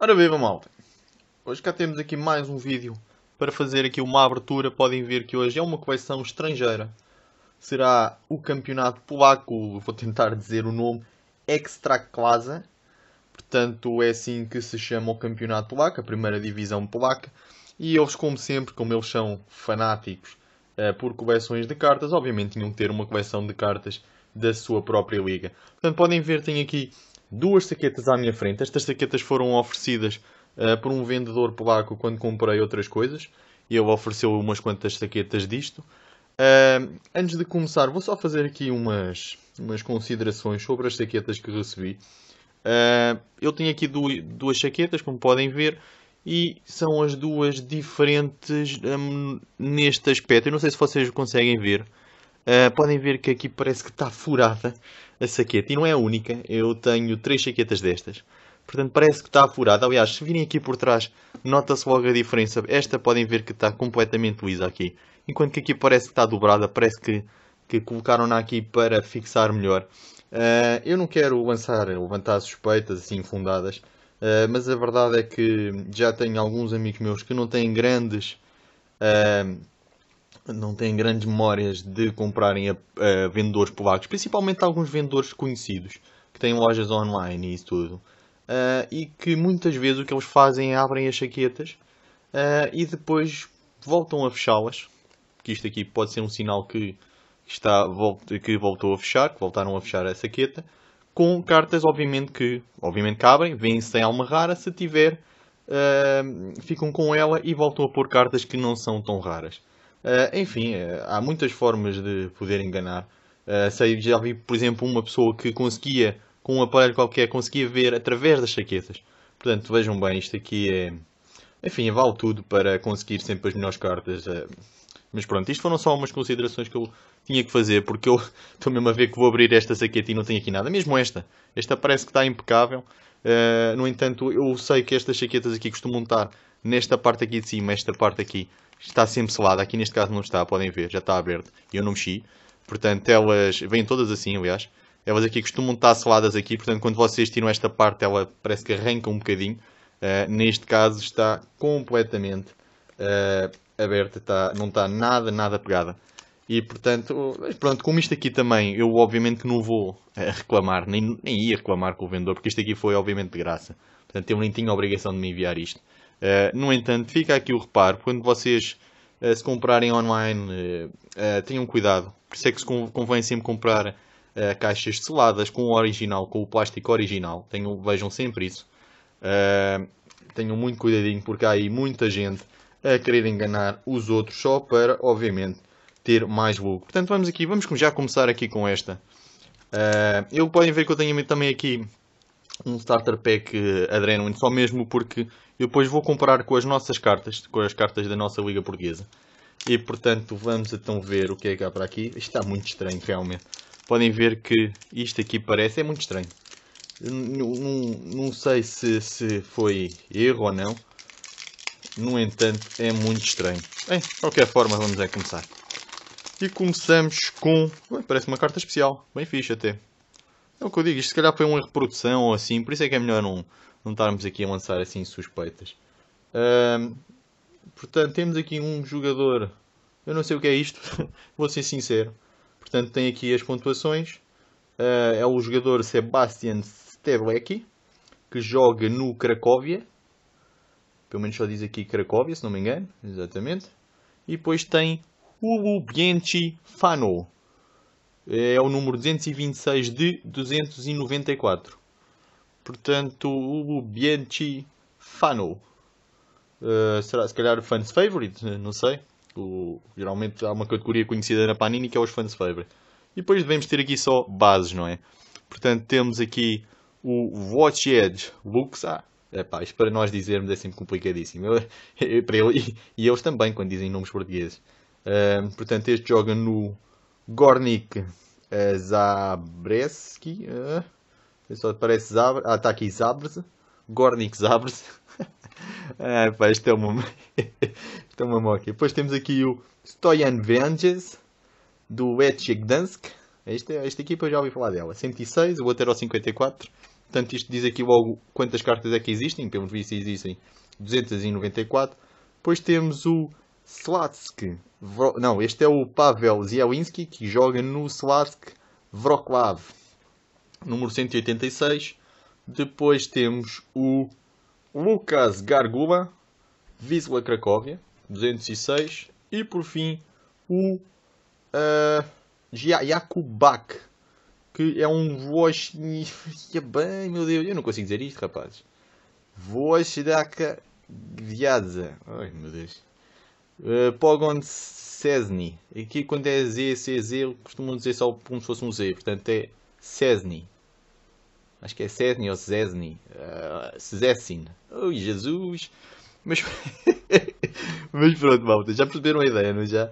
Ora bem, malta. Hoje cá temos aqui mais um vídeo para fazer aqui uma abertura. Podem ver que hoje é uma coleção estrangeira. Será o campeonato polaco, vou tentar dizer o nome, Ekstraklasa. Portanto, é assim que se chama o campeonato polaco, a primeira divisão polaca. E eles, como sempre, como eles são fanáticos eh, por coleções de cartas, obviamente tinham que ter uma coleção de cartas da sua própria liga. Portanto, podem ver, tem aqui duas saquetas à minha frente. Estas saquetas foram oferecidas uh, por um vendedor polaco quando comprei outras coisas. e Ele ofereceu umas quantas saquetas disto. Uh, antes de começar, vou só fazer aqui umas, umas considerações sobre as saquetas que recebi. Uh, eu tenho aqui du duas saquetas, como podem ver, e são as duas diferentes um, neste aspecto. Eu não sei se vocês conseguem ver. Eh, podem ver que aqui parece que está furada a saqueta. E não é a única. Eu tenho três saquetas destas. Portanto, parece que está furada. Aliás, se virem aqui por trás, nota-se logo a diferença. Esta podem ver que está completamente lisa aqui. Enquanto que aqui parece que está dobrada. Parece que, que colocaram-na aqui para fixar melhor. Uh, eu não quero lançar, levantar suspeitas assim fundadas. Uh, eh, mas a verdade é que já tenho alguns amigos meus que não têm grandes uh, não têm grandes memórias de comprarem a, a vendedores polacos, principalmente alguns vendedores conhecidos que têm lojas online e isso tudo, uh, e que muitas vezes o que eles fazem é abrem as chaquetas uh, e depois voltam a fechá-las. Que isto aqui pode ser um sinal que, está, que voltou a fechar, que voltaram a fechar a saqueta, com cartas, obviamente, que obviamente cabem, vêm sem alma rara, se tiver, uh, ficam com ela e voltam a pôr cartas que não são tão raras. Eh, enfim, eh, há muitas formas de poder enganar. Eh, sei, já vi, por exemplo, uma pessoa que conseguia, com um aparelho qualquer, conseguia ver através das chaquetas. Portanto, vejam bem, isto aqui é. Enfim, é vale tudo para conseguir sempre as melhores cartas. Mas pronto, isto foram só umas considerações que eu tinha que fazer, porque eu estou mesmo a ver que vou abrir esta saqueta e não tenho aqui nada. Mesmo esta. Esta parece que está impecável. Uh, no entanto, eu sei que estas chaquetas aqui costumam estar nesta parte aqui de cima, esta parte aqui está sempre selada. Aqui neste caso não está, podem ver, já está aberto. E eu não mexi. Portanto, elas vêm todas assim, aliás. Elas aqui costumam estar seladas aqui, portanto, quando vocês tiram esta parte, ela parece que arranca um bocadinho. Uh, neste caso está completamente uh, aberta, está, não está nada, nada pegada. E portanto, pronto, como isto aqui também, eu obviamente não vou uh, reclamar, nem, nem ia reclamar com o vendedor, porque isto aqui foi obviamente de graça. Portanto, eu nem tinha a obrigação de me enviar isto. Uh, no entanto, fica aqui o reparo, quando vocês uh, se comprarem online, uh, tenham cuidado. Por isso é que se convém sempre comprar caixas seladas com o original, com o plástico original. Tenham, vejam sempre isso. tenham muito cuidadinho, porque há aí muita gente a querer enganar os outros só para, obviamente, ter mais lucro. Portanto, vamos aqui, vamos já começar aqui com esta. eu podem ver que eu tenho também aqui um starter pack Adrenaline, só mesmo porque e depois vou comparar com as nossas cartas, com as cartas da nossa Liga Portuguesa. E portanto vamos então ver o que é que há para aqui. Isto está muito estranho realmente. Podem ver que isto aqui parece, é muito estranho. Não, não sei se, se foi erro ou não. No entanto, é muito estranho. Bem, de qualquer forma, vamos é começar. E começamos com... Ué, parece uma carta especial. Bem fixe até. É o que eu digo, isto se calhar foi uma reprodução ou assim. Por isso é que é melhor não, não estarmos aqui a lançar assim suspeitas. Uh, portanto, temos aqui um jogador. Eu não sei o que é isto, vou ser sincero. Portanto, tem aqui as pontuações. Uh, é o jogador Sebastian Steblecki, que joga no Cracóvia. Pelo menos só diz aqui Cracóvia, se não me engano. Exatamente. E depois tem Ulubienci Fano. É o número 226 de 294. Portanto, o Bianchi Fano. Uh, será se calhar o fans favorite, eh, não sei. O, geralmente há uma categoria conhecida na Panini que é os fans favorite. E depois devemos ter aqui só bases, não é? Portanto, temos aqui o Watch Edge Luxa. Ah, epá, isto para nós dizermos é sempre complicadíssimo. Eu, eu, para ele, e, eles também, quando dizem nomes portugueses. Uh, portanto, este joga no Gornik uh, Zabreski. Uh, só parece Zabra. Ah, tá aqui Zabres. Gornik Zabres. ah, pá, isto é uma. isto é uma moca. Depois temos aqui o Stojan Venges do Etche Gdansk. Esta, é é esta equipa eu já ouvi falar dela. 106, o outro era o 54. Portanto, isto diz aqui logo quantas cartas é que existem. Pelo visto, existem 294. Depois temos o Slatsk. Não, este é o Pavel Zielinski que joga no Slatsk Vroklav número 186. Depois temos o Lucas Garguba Wisla Cracóvia, 206. E por fim o uh, eh, Jakubak, que é um Wozniak. bem, meu Deus, eu não consigo dizer isto, rapazes. Wozniak Gviadza. Ai, meu Deus. Uh, Pogon Cesny. Aqui quando é Z, C, Z, costumam dizer só como se fosse um Z. Portanto, é Cesny. Acho que é Cesny ou Cesny. Uh, ah, Cesin. oh, Jesus. Mas, mas pronto, malta. Já perceberam a ideia, não é já?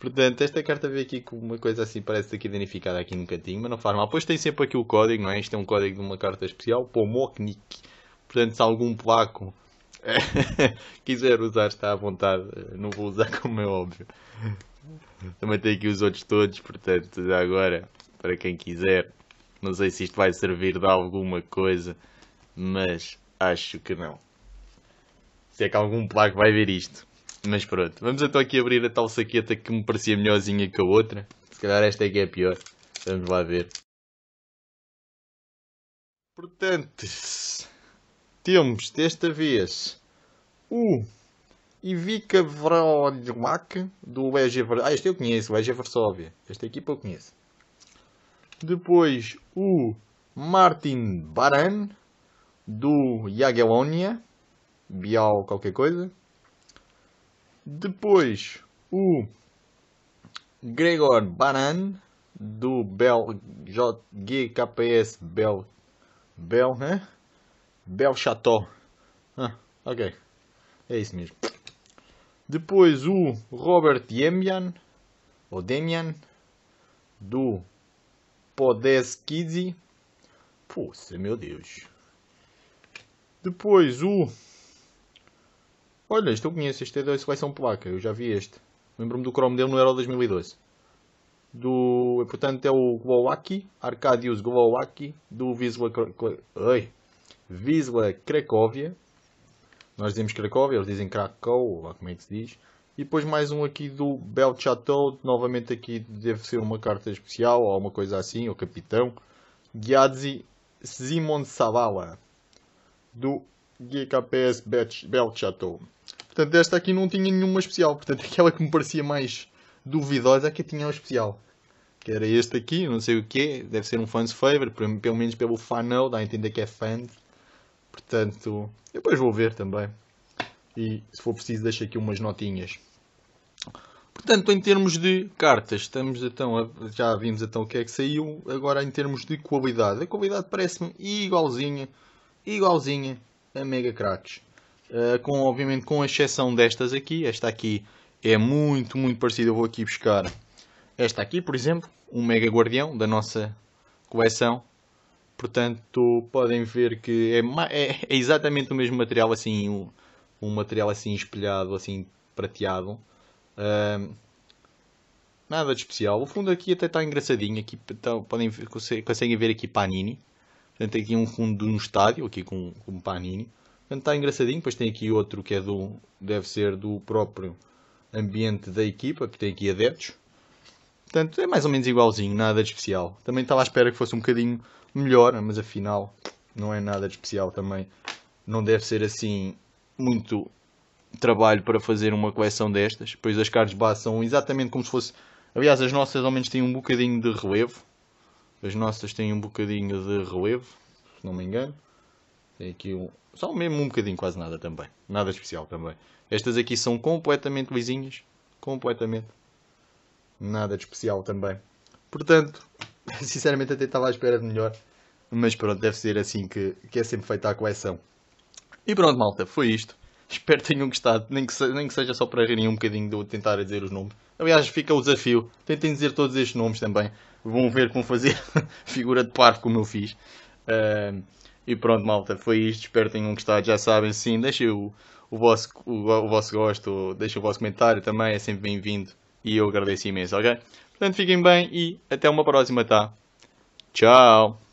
Portanto, esta carta vem aqui com uma coisa assim, parece aqui danificada aqui no cantinho, mas não faz mal. Pois tem sempre aqui o código, não é? Isto é um código de uma carta especial, Pomoknik. Portanto, se algum polaco quiser usar, está à vontade. Não vou usar, como é óbvio. Também tem aqui os outros todos, portanto, agora, para quem quiser. Não sei se isto vai servir de alguma coisa, mas acho que não. Se é que algum placo vai ver isto. Mas pronto, vamos então aqui abrir a tal saqueta que me parecia melhorzinha que a outra. Se calhar esta é que é pior. Vamos lá ver. Portanto, temos desta vez o Ivica Vrolmak do EG... Ah, este eu conheço, o EG Varsóvia. Esta equipa eu conheço. Depois o Martin Baran, do Jagiellonia, Bial qualquer coisa. Depois o Gregor Baran, do Bel, GKPS Bel, Bel, né? Bel Chateau. Ah, ok. É isso mesmo. Depois o Robert Demian, ou Demian, do Poder Skid. Poxa, meu Deus. Depois o... Olha, este eu conheço. Este é da seleção polaca. Eu já vi este. Lembro-me do Chrome dele no Euro 2012. Do... Portanto, é o Glowacki. Arkadiusz Glowacki. Do Wisła, Oi. Wisła Cracóvia. Nós dizemos Cracóvia. Eles dizem Krakow. Lá como é que se diz. E depois mais um aqui do Belchateau, novamente aqui deve ser uma carta especial ou alguma coisa assim, o capitão. Gyadzi Simon Savala, do GKPS Belchateau. Portanto, esta aqui não tinha nenhuma especial, portanto aquela que me parecia mais duvidosa é que tinha um especial. Que era este aqui, não sei o que, deve ser um fans favor, pelo menos pelo fanel, dá a entender que é fan. Portanto, depois vou ver também e se for preciso deixo aqui umas notinhas. Portanto, em termos de cartas, estamos então a, já vimos então o que é que saiu. Agora, em termos de qualidade, a qualidade parece-me igualzinha, igualzinha a Mega Cracks. Uh, ah, com, obviamente, com exceção destas aqui. Esta aqui é muito, muito parecida. Eu vou aqui buscar esta aqui, por exemplo, um Mega Guardião da nossa coleção. Portanto, podem ver que é, é, é exatamente o mesmo material, assim, um material assim espelhado, assim prateado. Uh, nada de especial. O fundo aqui até está engraçadinho. Aqui tá, podem ver, conseguem ver aqui Panini. Portanto, tem aqui um fundo de um estádio, aqui com, com Panini. Portanto, está engraçadinho. Depois tem aqui outro que é do, deve ser do próprio ambiente da equipa, que tem aqui adeptos. Portanto, é mais ou menos igualzinho, nada de especial. Também estava à espera que fosse um bocadinho melhor, mas afinal não é nada de especial também. Não deve ser assim muito trabalho para fazer uma coleção destas, pois as cards base são exatamente como se fosse. Aliás, as nossas ao menos têm um bocadinho de relevo. As nossas têm um bocadinho de relevo, se não me engano. Tem aqui um... Só mesmo um bocadinho, quase nada também. Nada especial também. Estas aqui são completamente lisinhas. Completamente. Nada de especial também. Portanto, sinceramente até estava à espera de melhor. Mas pronto, deve ser assim que, que é sempre feita a coleção. E pronto, malta, foi isto. Espero que tenham gostado, nem que, se, nem que seja só para rirem um bocadinho de eu tentar dizer os nomes. Aliás, fica o desafio. Tentem dizer todos estes nomes também. Vão ver como fazer figura de parvo como eu fiz. Uh, e pronto, malta, foi isto. Espero que tenham gostado. Já sabem, sim, deixem o, o, vosso, o, o vosso gosto, deixem o vosso comentário também. É sempre bem-vindo. E eu agradeço imenso, ok? Portanto, fiquem bem e até uma próxima, tá? Tchau!